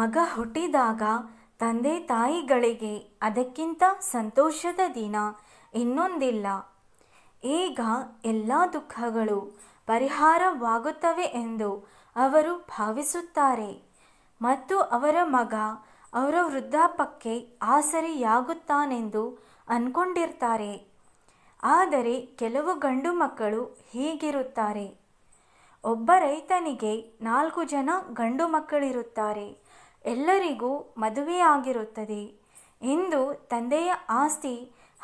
ಮಗ ಹುಟ್ಟಿದಾಗ ತಂದೆ ತಾಯಿಗಳಿಗೆ ಅದಕ್ಕಿಂತ ಸಂತೋಷದ ದಿನ ಇನ್ನೊಂದಿಲ್ಲ ಈಗ ಎಲ್ಲ ದುಃಖಗಳು ಪರಿಹಾರವಾಗುತ್ತವೆ ಎಂದು ಅವರು ಭಾವಿಸುತ್ತಾರೆ ಮತ್ತು ಅವರ ಮಗ ಅವರ ವೃದ್ಧಾಪಕ್ಕೆ ಆಸರಿಯಾಗುತ್ತಾನೆಂದು ಅನ್ಕೊಂಡಿರ್ತಾರೆ ಆದರೆ ಕೆಲವು ಗಂಡು ಮಕ್ಕಳು ಹೀಗಿರುತ್ತಾರೆ ಒಬ್ಬ ರೈತನಿಗೆ ನಾಲ್ಕು ಜನ ಗಂಡು ಮಕ್ಕಳಿರುತ್ತಾರೆ ಎಲ್ಲರಿಗೂ ಮದುವೆಯಾಗಿರುತ್ತದೆ ಇಂದು ತಂದೆಯ ಆಸ್ತಿ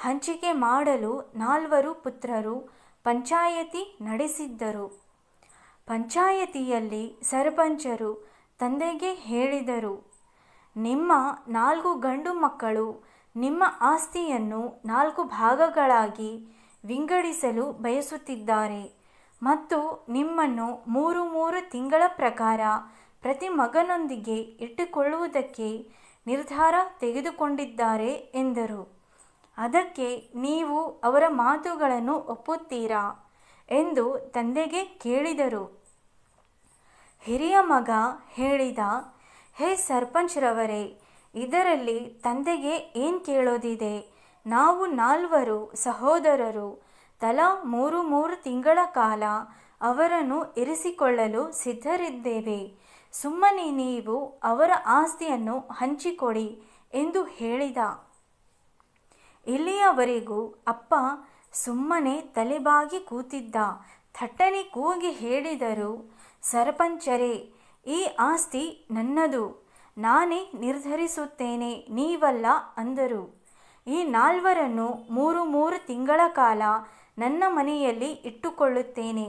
ಹಂಚಿಕೆ ಮಾಡಲು ನಾಲ್ವರು ಪುತ್ರರು ಪಂಚಾಯತಿ ನಡೆಸಿದ್ದರು ಪಂಚಾಯತಿಯಲ್ಲಿ ಸರ್ಪಂಚರು ತಂದೆಗೆ ಹೇಳಿದರು ನಿಮ್ಮ ನಾಲ್ಕು ಗಂಡು ಮಕ್ಕಳು ನಿಮ್ಮ ಆಸ್ತಿಯನ್ನು ನಾಲ್ಕು ಭಾಗಗಳಾಗಿ ವಿಂಗಡಿಸಲು ಬಯಸುತ್ತಿದ್ದಾರೆ ಮತ್ತು ನಿಮ್ಮನ್ನು ಮೂರು ಮೂರು ತಿಂಗಳ ಪ್ರಕಾರ ಪ್ರತಿ ಮಗನೊಂದಿಗೆ ಇಟ್ಟುಕೊಳ್ಳುವುದಕ್ಕೆ ನಿರ್ಧಾರ ತೆಗೆದುಕೊಂಡಿದ್ದಾರೆ ಎಂದರು ಅದಕ್ಕೆ ನೀವು ಅವರ ಮಾತುಗಳನ್ನು ಒಪ್ಪುತ್ತೀರಾ ಎಂದು ತಂದೆಗೆ ಕೇಳಿದರು ಹಿರಿಯ ಮಗ ಹೇಳಿದ ಹೇ ರವರೇ ಇದರಲ್ಲಿ ತಂದೆಗೆ ಏನು ಕೇಳೋದಿದೆ ನಾವು ನಾಲ್ವರು ಸಹೋದರರು ತಲಾ ಮೂರು ಮೂರು ತಿಂಗಳ ಕಾಲ ಅವರನ್ನು ಇರಿಸಿಕೊಳ್ಳಲು ಸಿದ್ಧರಿದ್ದೇವೆ ಸುಮ್ಮನೆ ನೀವು ಅವರ ಆಸ್ತಿಯನ್ನು ಹಂಚಿಕೊಡಿ ಎಂದು ಹೇಳಿದ ಇಲ್ಲಿಯವರೆಗೂ ಅಪ್ಪ ಸುಮ್ಮನೆ ತಲೆಬಾಗಿ ಕೂತಿದ್ದ ಥಟ್ಟನೆ ಕೂಗಿ ಹೇಳಿದರು ಸರಪಂಚರೇ ಈ ಆಸ್ತಿ ನನ್ನದು ನಾನೇ ನಿರ್ಧರಿಸುತ್ತೇನೆ ನೀವಲ್ಲ ಅಂದರು ಈ ನಾಲ್ವರನ್ನು ಮೂರು ಮೂರು ತಿಂಗಳ ಕಾಲ ನನ್ನ ಮನೆಯಲ್ಲಿ ಇಟ್ಟುಕೊಳ್ಳುತ್ತೇನೆ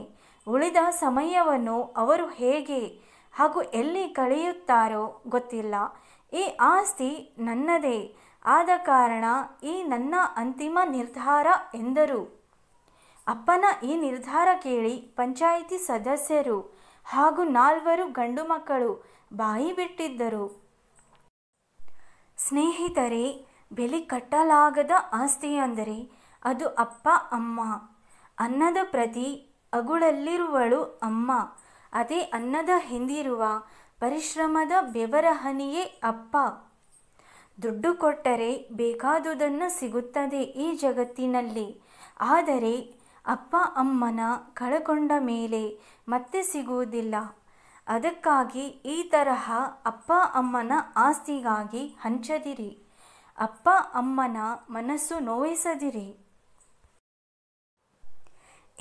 ಉಳಿದ ಸಮಯವನ್ನು ಅವರು ಹೇಗೆ ಹಾಗೂ ಎಲ್ಲಿ ಕಳೆಯುತ್ತಾರೋ ಗೊತ್ತಿಲ್ಲ ಈ ಆಸ್ತಿ ನನ್ನದೇ ಆದ ಕಾರಣ ಈ ನನ್ನ ಅಂತಿಮ ನಿರ್ಧಾರ ಎಂದರು ಅಪ್ಪನ ಈ ನಿರ್ಧಾರ ಕೇಳಿ ಪಂಚಾಯಿತಿ ಸದಸ್ಯರು ಹಾಗೂ ನಾಲ್ವರು ಗಂಡು ಮಕ್ಕಳು ಬಾಯಿ ಬಿಟ್ಟಿದ್ದರು ಸ್ನೇಹಿತರೇ ಬೆಲೆ ಕಟ್ಟಲಾಗದ ಎಂದರೆ ಅದು ಅಪ್ಪ ಅಮ್ಮ ಅನ್ನದ ಪ್ರತಿ ಅಗುಳಲ್ಲಿರುವಳು ಅಮ್ಮ ಅದೇ ಅನ್ನದ ಹಿಂದಿರುವ ಪರಿಶ್ರಮದ ಬೆವರಹನಿಯೇ ಅಪ್ಪ ದುಡ್ಡು ಕೊಟ್ಟರೆ ಬೇಕಾದುದನ್ನು ಸಿಗುತ್ತದೆ ಈ ಜಗತ್ತಿನಲ್ಲಿ ಆದರೆ ಅಪ್ಪ ಅಮ್ಮನ ಕಳಕೊಂಡ ಮೇಲೆ ಮತ್ತೆ ಸಿಗುವುದಿಲ್ಲ ಅದಕ್ಕಾಗಿ ಈ ತರಹ ಅಪ್ಪ ಅಮ್ಮನ ಆಸ್ತಿಗಾಗಿ ಹಂಚದಿರಿ ಅಪ್ಪ ಅಮ್ಮನ ಮನಸ್ಸು ನೋಯಿಸದಿರಿ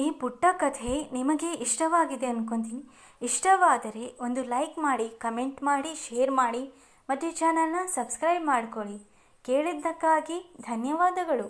ಈ ಪುಟ್ಟ ಕಥೆ ನಿಮಗೆ ಇಷ್ಟವಾಗಿದೆ ಅನ್ಕೊಂತೀನಿ ಇಷ್ಟವಾದರೆ ಒಂದು ಲೈಕ್ ಮಾಡಿ ಕಮೆಂಟ್ ಮಾಡಿ ಶೇರ್ ಮಾಡಿ ಮತ್ತು ಚಾನಲ್ನ ಸಬ್ಸ್ಕ್ರೈಬ್ ಮಾಡಿಕೊಳ್ಳಿ ಕೇಳಿದ್ದಕ್ಕಾಗಿ ಧನ್ಯವಾದಗಳು